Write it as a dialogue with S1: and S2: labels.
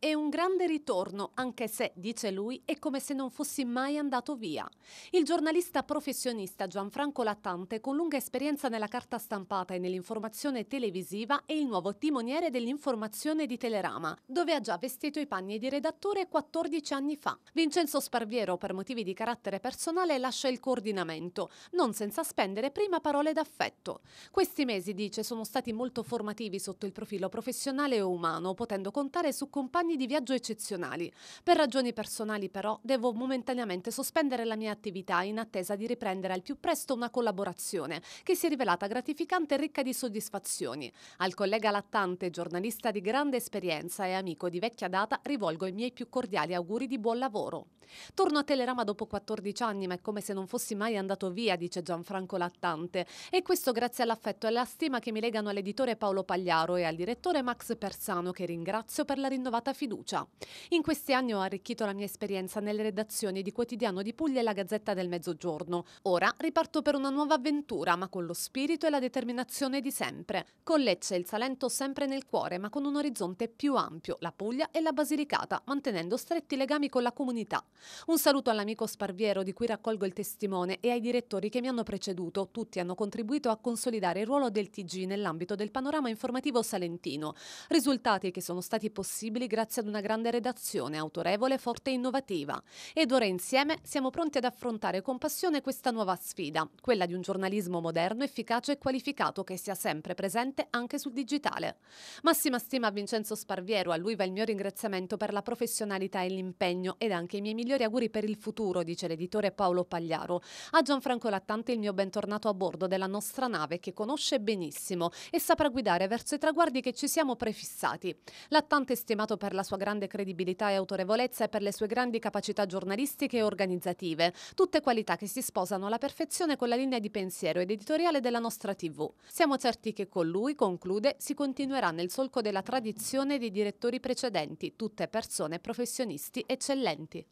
S1: È un grande ritorno, anche se, dice lui, è come se non fossi mai andato via. Il giornalista professionista Gianfranco Lattante, con lunga esperienza nella carta stampata e nell'informazione televisiva, è il nuovo timoniere dell'informazione di Telerama, dove ha già vestito i panni di redattore 14 anni fa. Vincenzo Sparviero, per motivi di carattere personale, lascia il coordinamento, non senza spendere prima parole d'affetto. Questi mesi, dice, sono stati molto formativi sotto il profilo professionale e umano, potendo contare su compagni anni di viaggio eccezionali. Per ragioni personali però devo momentaneamente sospendere la mia attività in attesa di riprendere al più presto una collaborazione che si è rivelata gratificante e ricca di soddisfazioni. Al collega Lattante, giornalista di grande esperienza e amico di vecchia data, rivolgo i miei più cordiali auguri di buon lavoro. Torno a Telerama dopo 14 anni, ma è come se non fossi mai andato via, dice Gianfranco Lattante, e questo grazie all'affetto e alla stima che mi legano all'editore Paolo Pagliaro e al direttore Max Persano, che ringrazio per la rinnovata fiducia. In questi anni ho arricchito la mia esperienza nelle redazioni di Quotidiano di Puglia e la Gazzetta del Mezzogiorno. Ora riparto per una nuova avventura, ma con lo spirito e la determinazione di sempre. Con Lecce il Salento sempre nel cuore, ma con un orizzonte più ampio, la Puglia e la Basilicata, mantenendo stretti legami con la comunità. Un saluto all'amico Sparviero di cui raccolgo il testimone e ai direttori che mi hanno preceduto. Tutti hanno contribuito a consolidare il ruolo del TG nell'ambito del panorama informativo salentino. Risultati che sono stati possibili grazie grazie ad una grande redazione, autorevole, forte e innovativa. Ed ora insieme siamo pronti ad affrontare con passione questa nuova sfida, quella di un giornalismo moderno, efficace e qualificato che sia sempre presente anche sul digitale. Massima stima a Vincenzo Sparviero, a lui va il mio ringraziamento per la professionalità e l'impegno ed anche i miei migliori auguri per il futuro, dice l'editore Paolo Pagliaro. A Gianfranco Lattante il mio bentornato a bordo della nostra nave che conosce benissimo e saprà guidare verso i traguardi che ci siamo prefissati. Lattante è stimato per la la sua grande credibilità e autorevolezza e per le sue grandi capacità giornalistiche e organizzative, tutte qualità che si sposano alla perfezione con la linea di pensiero ed editoriale della nostra TV. Siamo certi che con lui, conclude, si continuerà nel solco della tradizione dei direttori precedenti, tutte persone professionisti eccellenti.